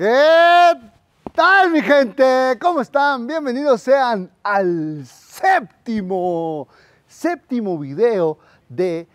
¿Qué tal mi gente? ¿Cómo están? Bienvenidos sean al séptimo, séptimo video de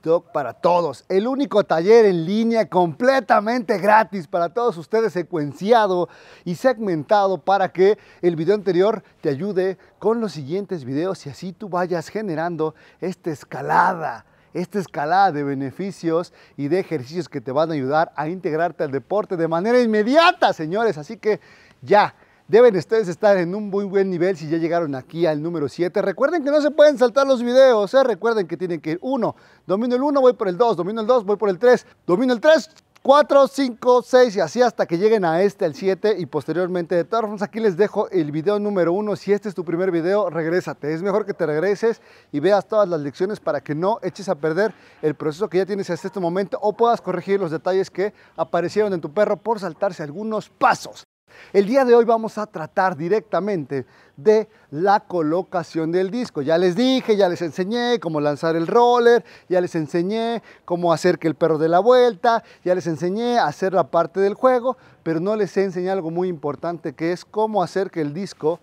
Talk para todos. El único taller en línea completamente gratis para todos ustedes, secuenciado y segmentado para que el video anterior te ayude con los siguientes videos y así tú vayas generando esta escalada esta escalada de beneficios y de ejercicios que te van a ayudar a integrarte al deporte de manera inmediata, señores. Así que ya. Deben ustedes estar en un muy buen nivel si ya llegaron aquí al número 7. Recuerden que no se pueden saltar los videos, ¿eh? recuerden que tienen que ir 1, domino el 1, voy por el 2, domino el 2, voy por el 3, domino el 3, 4, 5, 6 y así hasta que lleguen a este, al 7 y posteriormente. De todas formas, aquí les dejo el video número 1. Si este es tu primer video, regrésate. Es mejor que te regreses y veas todas las lecciones para que no eches a perder el proceso que ya tienes hasta este momento o puedas corregir los detalles que aparecieron en tu perro por saltarse algunos pasos. El día de hoy vamos a tratar directamente de la colocación del disco. Ya les dije, ya les enseñé cómo lanzar el roller, ya les enseñé cómo hacer que el perro dé la vuelta, ya les enseñé a hacer la parte del juego, pero no les he enseñado algo muy importante que es cómo hacer que el disco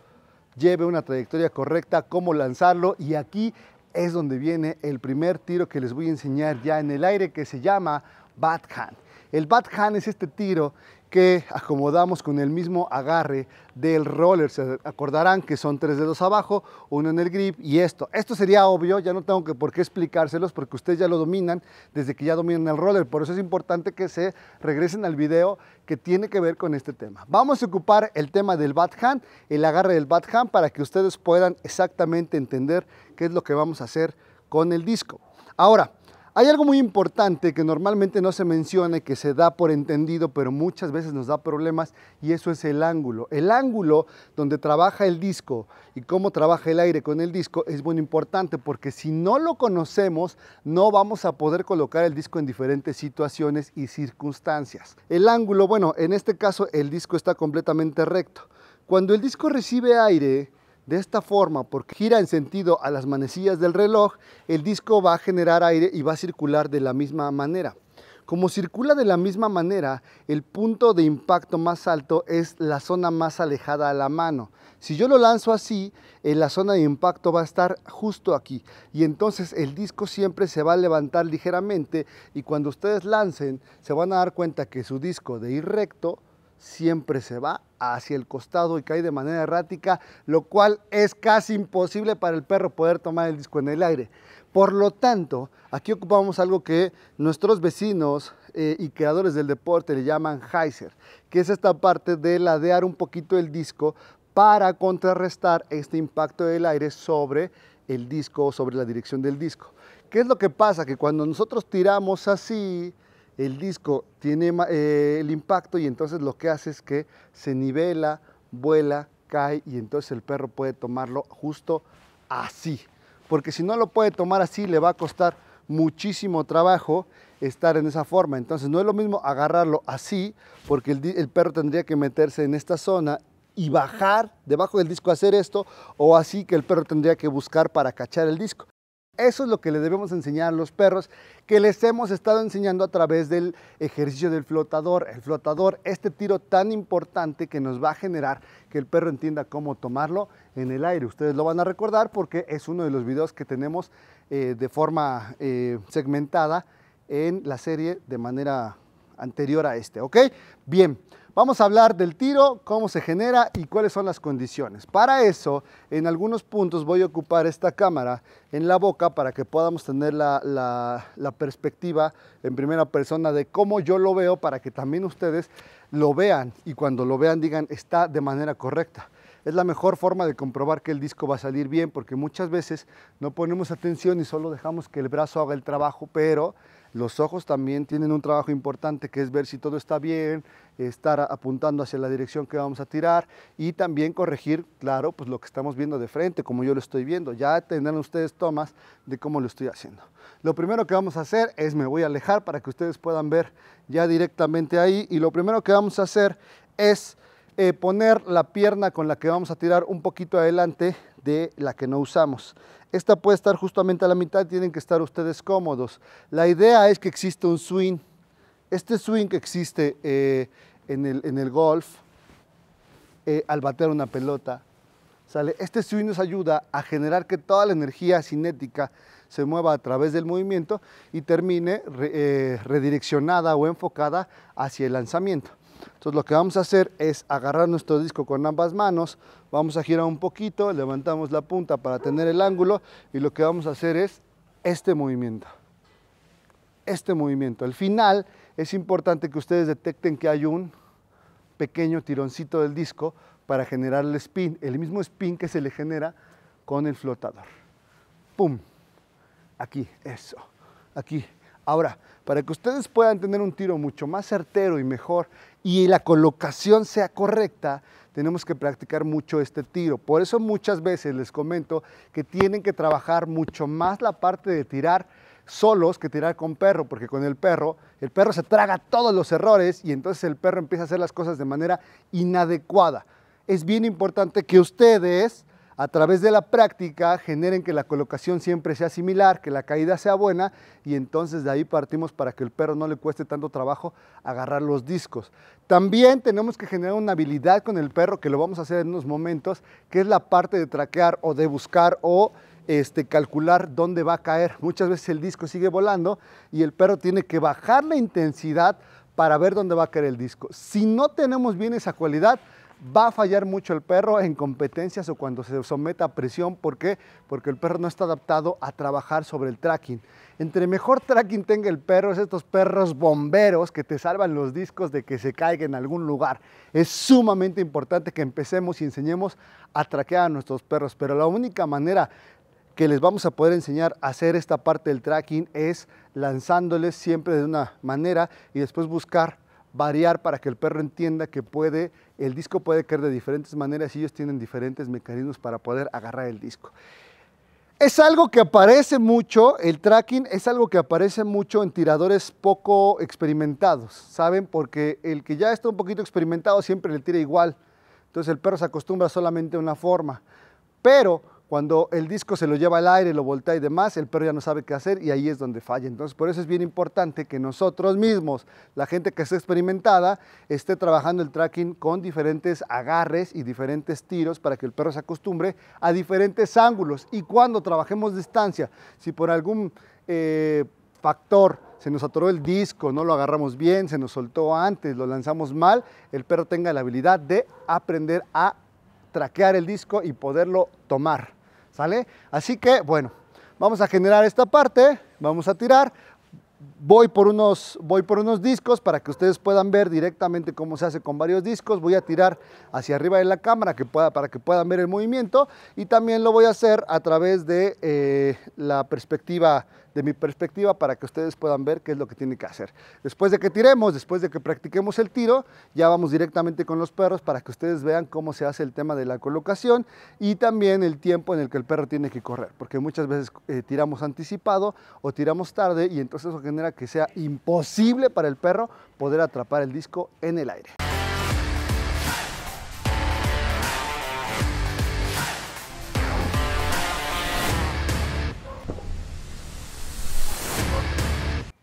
lleve una trayectoria correcta, cómo lanzarlo y aquí es donde viene el primer tiro que les voy a enseñar ya en el aire que se llama bat Hand. El bat Hand es este tiro que acomodamos con el mismo agarre del roller. Se acordarán que son tres dedos abajo, uno en el grip y esto. Esto sería obvio, ya no tengo que por qué explicárselos porque ustedes ya lo dominan desde que ya dominan el roller. Por eso es importante que se regresen al video que tiene que ver con este tema. Vamos a ocupar el tema del bat hand el agarre del hand para que ustedes puedan exactamente entender qué es lo que vamos a hacer con el disco. Ahora, hay algo muy importante que normalmente no se menciona que se da por entendido, pero muchas veces nos da problemas, y eso es el ángulo. El ángulo donde trabaja el disco y cómo trabaja el aire con el disco es muy importante porque si no lo conocemos, no vamos a poder colocar el disco en diferentes situaciones y circunstancias. El ángulo, bueno, en este caso el disco está completamente recto. Cuando el disco recibe aire, de esta forma, porque gira en sentido a las manecillas del reloj, el disco va a generar aire y va a circular de la misma manera. Como circula de la misma manera, el punto de impacto más alto es la zona más alejada a la mano. Si yo lo lanzo así, eh, la zona de impacto va a estar justo aquí y entonces el disco siempre se va a levantar ligeramente y cuando ustedes lancen se van a dar cuenta que su disco de ir recto siempre se va hacia el costado y cae de manera errática, lo cual es casi imposible para el perro poder tomar el disco en el aire. Por lo tanto, aquí ocupamos algo que nuestros vecinos eh, y creadores del deporte le llaman heiser que es esta parte de ladear un poquito el disco para contrarrestar este impacto del aire sobre el disco, o sobre la dirección del disco. ¿Qué es lo que pasa? Que cuando nosotros tiramos así, el disco tiene eh, el impacto y entonces lo que hace es que se nivela, vuela, cae y entonces el perro puede tomarlo justo así. Porque si no lo puede tomar así le va a costar muchísimo trabajo estar en esa forma. Entonces no es lo mismo agarrarlo así porque el, el perro tendría que meterse en esta zona y bajar debajo del disco a hacer esto o así que el perro tendría que buscar para cachar el disco. Eso es lo que le debemos enseñar a los perros, que les hemos estado enseñando a través del ejercicio del flotador. El flotador, este tiro tan importante que nos va a generar que el perro entienda cómo tomarlo en el aire. Ustedes lo van a recordar porque es uno de los videos que tenemos eh, de forma eh, segmentada en la serie de manera anterior a este, ¿ok? Bien. Vamos a hablar del tiro, cómo se genera y cuáles son las condiciones. Para eso, en algunos puntos voy a ocupar esta cámara en la boca para que podamos tener la, perspectiva en primera persona de cómo yo lo veo para que también ustedes lo vean y cuando lo vean digan está de manera correcta es la mejor forma de comprobar que el disco va a salir bien, porque muchas veces no ponemos atención y solo dejamos que el brazo haga el trabajo, pero los ojos también tienen un trabajo importante que es ver si todo está bien, estar apuntando hacia la dirección que vamos a tirar y también corregir, claro, pues lo que estamos viendo de frente, como yo lo estoy viendo. Ya tendrán ustedes tomas de cómo lo estoy haciendo. Lo primero que vamos a hacer es me voy a alejar para que ustedes puedan ver ya directamente ahí y lo primero que vamos a hacer es eh, poner la pierna con la que vamos a tirar un poquito adelante de la que no usamos. Esta puede estar justamente a la mitad, tienen que estar ustedes cómodos. La idea es que existe un swing. Este swing que existe eh, en, el, golf, eh, al bater una pelota, ¿sale? Este swing nos ayuda a generar que toda la energía cinética se mueva a través del movimiento y termine redireccionada o enfocada hacia el lanzamiento. Entonces lo que vamos a hacer es agarrar nuestro disco con ambas manos, vamos a girar un poquito, levantamos la punta para tener el ángulo y lo que vamos a hacer es este movimiento. Este movimiento. Al final es importante que ustedes detecten que hay un pequeño tironcito del disco para generar el spin, el mismo spin que se le genera con el flotador. ¡Pum! Aquí, eso. Aquí, Ahora, para que ustedes puedan tener un tiro mucho más certero y mejor y la colocación sea correcta, tenemos que practicar mucho este tiro. Por eso muchas veces les comento que tienen que trabajar mucho más la parte de tirar solos que tirar con perro, porque con el perro, el perro se traga todos los errores y entonces el perro empieza a hacer las cosas de manera inadecuada. Es bien importante que ustedes a través de la práctica generen que la colocación siempre sea similar, que la caída sea buena y entonces de ahí partimos para que el perro no le cueste tanto trabajo agarrar los discos. También tenemos que generar una habilidad con el perro, que lo vamos a hacer en unos momentos, que es la parte de traquear o de buscar o este, calcular dónde va a caer. Muchas veces el disco sigue volando y el perro tiene que bajar la intensidad para ver dónde va a caer el disco. Si no tenemos bien esa cualidad, va a fallar mucho el perro en competencias o cuando se someta a presión. ¿Por qué? Porque el perro no está adaptado a trabajar sobre el tracking. Entre mejor tracking tenga el perro, es estos perros bomberos que te salvan los discos de que se caiga en algún lugar. Es sumamente importante que empecemos y enseñemos a traquear a nuestros perros, pero la única manera que les vamos a poder enseñar a hacer esta parte del tracking es lanzándoles siempre de una manera y después buscar variar para que el perro entienda que puede, el disco puede caer de diferentes maneras y ellos tienen diferentes mecanismos para poder agarrar el disco. Es algo que aparece mucho, el tracking es algo que aparece mucho en tiradores poco experimentados, ¿saben? Porque el que ya está un poquito experimentado siempre le tira igual. Entonces el perro se acostumbra solamente a una forma. Pero cuando el disco se lo lleva al aire, lo voltea y demás, el perro ya no sabe qué hacer y ahí es donde falla. Entonces, por eso es bien importante que nosotros mismos, la gente que está experimentada, esté trabajando el tracking con diferentes agarres y diferentes tiros para que el perro se acostumbre a diferentes ángulos. Y cuando trabajemos distancia, si por algún eh, factor se nos atoró el disco, no lo agarramos bien, se nos soltó antes, lo lanzamos mal, el perro tenga la habilidad de aprender a traquear el disco y poderlo tomar, ¿sale? Así que, bueno, vamos a generar esta parte, vamos a tirar, Voy por, unos, voy por unos discos para que ustedes puedan ver directamente cómo se hace con varios discos. Voy a tirar hacia arriba de la cámara que pueda, para que puedan ver el movimiento y también lo voy a hacer a través de eh, la perspectiva de mi perspectiva para que ustedes puedan ver qué es lo que tiene que hacer. Después de que tiremos, después de que practiquemos el tiro, ya vamos directamente con los perros para que ustedes vean cómo se hace el tema de la colocación y también el tiempo en el que el perro tiene que correr, porque muchas veces eh, tiramos anticipado o tiramos tarde y entonces eso genera que sea imposible para el perro poder atrapar el disco en el aire.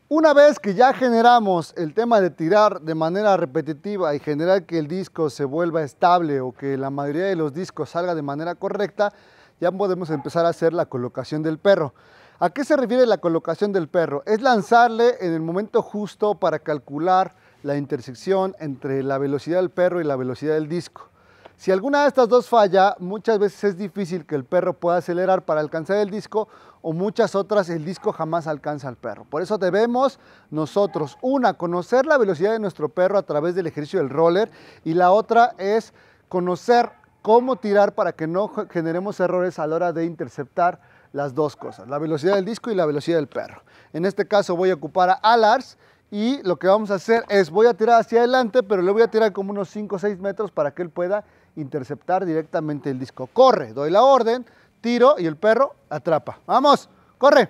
Una vez que ya generamos el tema de tirar de manera repetitiva y generar que el disco se vuelva estable o que la mayoría de los discos salga de manera correcta, ya podemos empezar a hacer la colocación del perro. ¿A qué se refiere la colocación del perro? Es lanzarle en el momento justo para calcular la intersección entre la velocidad del perro y la velocidad del disco. Si alguna de estas dos falla, muchas veces es difícil que el perro pueda acelerar para alcanzar el disco o muchas otras el disco jamás alcanza al perro. Por eso debemos nosotros, una, conocer la velocidad de nuestro perro a través del ejercicio del roller y la otra es conocer cómo tirar para que no generemos errores a la hora de interceptar las dos cosas, la velocidad del disco y la velocidad del perro. En este caso voy a ocupar a Alars y lo que vamos a hacer es voy a tirar hacia adelante, pero le voy a tirar como unos 5 o 6 metros para que él pueda interceptar directamente el disco. Corre, doy la orden, tiro y el perro atrapa. ¡Vamos! ¡Corre!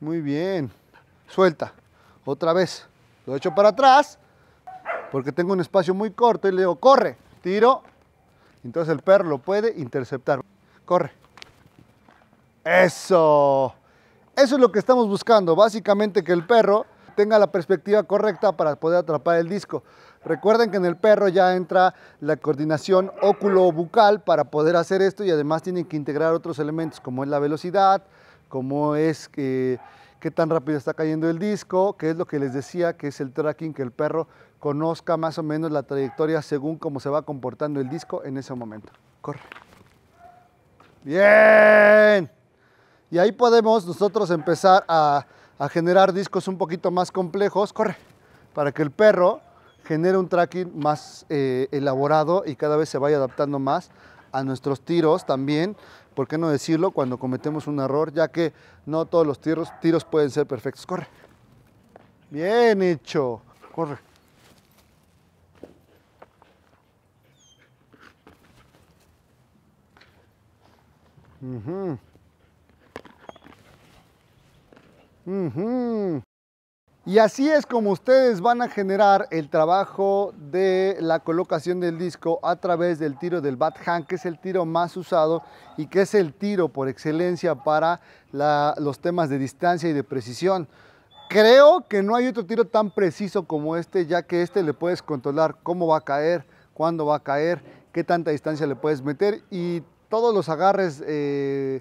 Muy bien. Suelta. Otra vez. Lo echo para atrás porque tengo un espacio muy corto y le digo, corre, tiro entonces el perro lo puede interceptar. Corre. Eso. Eso es lo que estamos buscando. Básicamente que el perro tenga la perspectiva correcta para poder atrapar el disco. Recuerden que en el perro ya entra la coordinación óculo-bucal para poder hacer esto y además tienen que integrar otros elementos como es la velocidad, como es que qué tan rápido está cayendo el disco, qué es lo que les decía, que es el tracking, que el perro conozca más o menos la trayectoria según cómo se va comportando el disco en ese momento. Corre. Bien. Y ahí podemos nosotros empezar a, generar discos un poquito más complejos. Corre. Para que el perro genere un tracking más eh, elaborado y cada vez se vaya adaptando más a nuestros tiros también ¿por qué no decirlo? Cuando cometemos un error, ya que no todos los tiros, tiros pueden ser perfectos. Corre. Bien hecho. Corre. Y así es como ustedes van a generar el trabajo de la colocación del disco a través del tiro del bat hand, que es el tiro más usado y que es el tiro por excelencia para los temas de distancia y de precisión. Creo que no hay otro tiro tan preciso como este, ya que este le puedes controlar cómo va a caer, cuándo va a caer, qué tanta distancia le puedes meter y todos los agarres... Eh,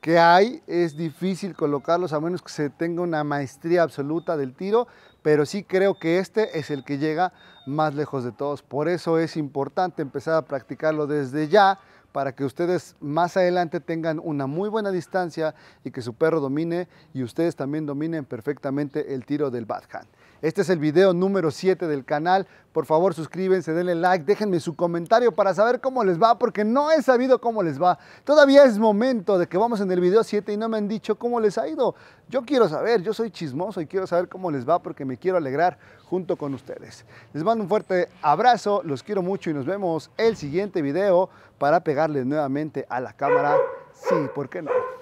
que hay, es difícil colocarlos a menos que se tenga una maestría absoluta del tiro, pero sí creo que este es el que llega más lejos de todos. Por eso es importante empezar a practicarlo desde ya para que ustedes más adelante tengan una muy buena distancia y que su perro domine y ustedes también dominen perfectamente el tiro del hand este es el video número 7 del canal. Por favor, suscríbanse, denle like, déjenme su comentario para saber cómo les va, porque no he sabido cómo les va. Todavía es momento de que vamos en el video 7 y no me han dicho cómo les ha ido. Yo quiero saber, yo soy chismoso y quiero saber cómo les va porque me quiero alegrar junto con ustedes. Les mando un fuerte abrazo, los quiero mucho y nos vemos el siguiente video para pegarles nuevamente a la cámara. Sí, ¿por qué no?